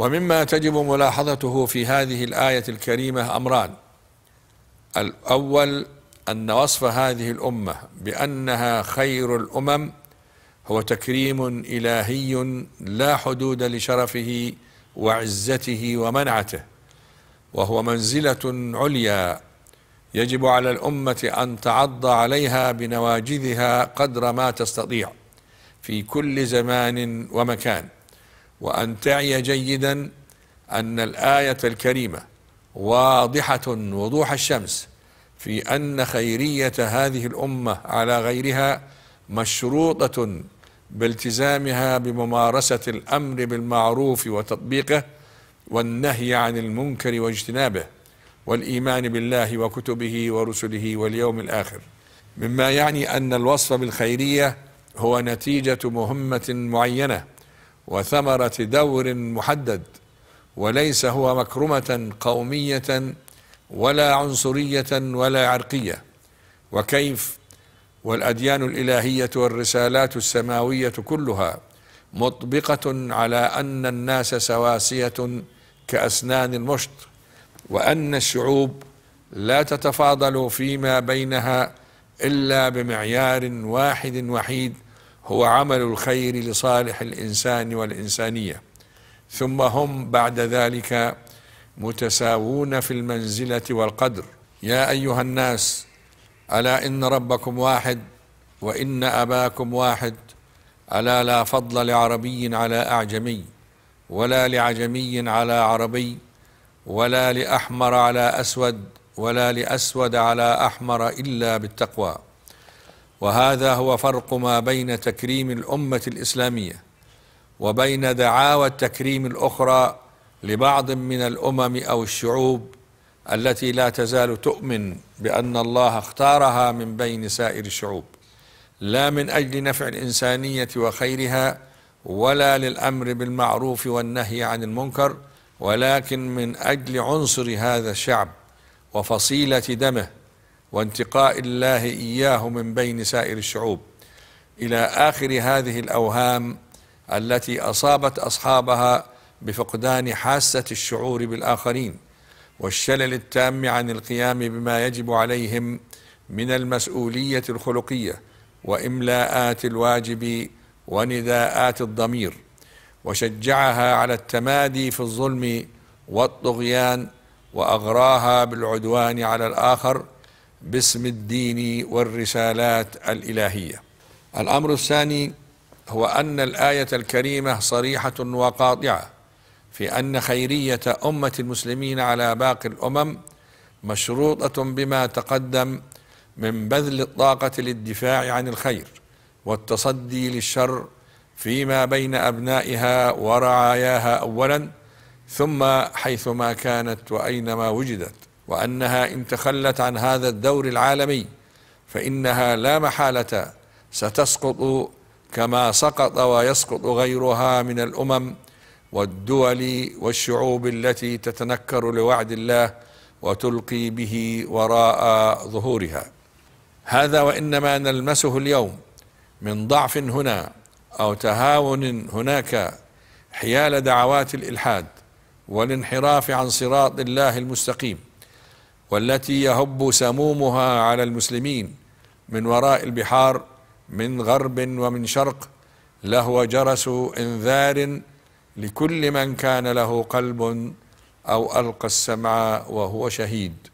ومما تجب ملاحظته في هذه الآية الكريمة أمران الأول أن وصف هذه الأمة بأنها خير الأمم هو تكريم إلهي لا حدود لشرفه وعزته ومنعته وهو منزلة عليا يجب على الأمة أن تعض عليها بنواجذها قدر ما تستطيع في كل زمان ومكان وأن تعي جيدا أن الآية الكريمة واضحة وضوح الشمس في أن خيرية هذه الأمة على غيرها مشروطة بالتزامها بممارسة الأمر بالمعروف وتطبيقه والنهي عن المنكر واجتنابه والإيمان بالله وكتبه ورسله واليوم الآخر مما يعني أن الوصف بالخيرية هو نتيجة مهمة معينة وثمرة دور محدد وليس هو مكرمة قومية ولا عنصرية ولا عرقية وكيف والأديان الإلهية والرسالات السماوية كلها مطبقة على أن الناس سواسية كأسنان المشط وأن الشعوب لا تتفاضل فيما بينها إلا بمعيار واحد وحيد هو عمل الخير لصالح الإنسان والإنسانية ثم هم بعد ذلك متساوون في المنزلة والقدر يا أيها الناس ألا إن ربكم واحد وإن أباكم واحد ألا لا فضل لعربي على أعجمي ولا لعجمي على عربي ولا لأحمر على أسود ولا لأسود على أحمر إلا بالتقوى وهذا هو فرق ما بين تكريم الامه الاسلاميه وبين دعاوى التكريم الاخرى لبعض من الامم او الشعوب التي لا تزال تؤمن بان الله اختارها من بين سائر الشعوب لا من اجل نفع الانسانيه وخيرها ولا للامر بالمعروف والنهي عن المنكر ولكن من اجل عنصر هذا الشعب وفصيله دمه وانتقاء الله إياه من بين سائر الشعوب إلى آخر هذه الأوهام التي أصابت أصحابها بفقدان حاسة الشعور بالآخرين والشلل التام عن القيام بما يجب عليهم من المسؤولية الخلقية وإملاءات الواجب ونداءات الضمير وشجعها على التمادي في الظلم والطغيان واغراها بالعدوان على الاخر باسم الدين والرسالات الالهيه الامر الثاني هو ان الايه الكريمه صريحه وقاطعه في ان خيريه امه المسلمين على باقي الامم مشروطه بما تقدم من بذل الطاقه للدفاع عن الخير والتصدي للشر فيما بين ابنائها ورعاياها اولا ثم حيثما كانت واينما وجدت وانها ان تخلت عن هذا الدور العالمي فانها لا محاله ستسقط كما سقط ويسقط غيرها من الامم والدول والشعوب التي تتنكر لوعد الله وتلقي به وراء ظهورها هذا وانما نلمسه اليوم من ضعف هنا او تهاون هناك حيال دعوات الالحاد والانحراف عن صراط الله المستقيم والتي يهب سمومها على المسلمين من وراء البحار من غرب ومن شرق لهو جرس انذار لكل من كان له قلب او القى السمع وهو شهيد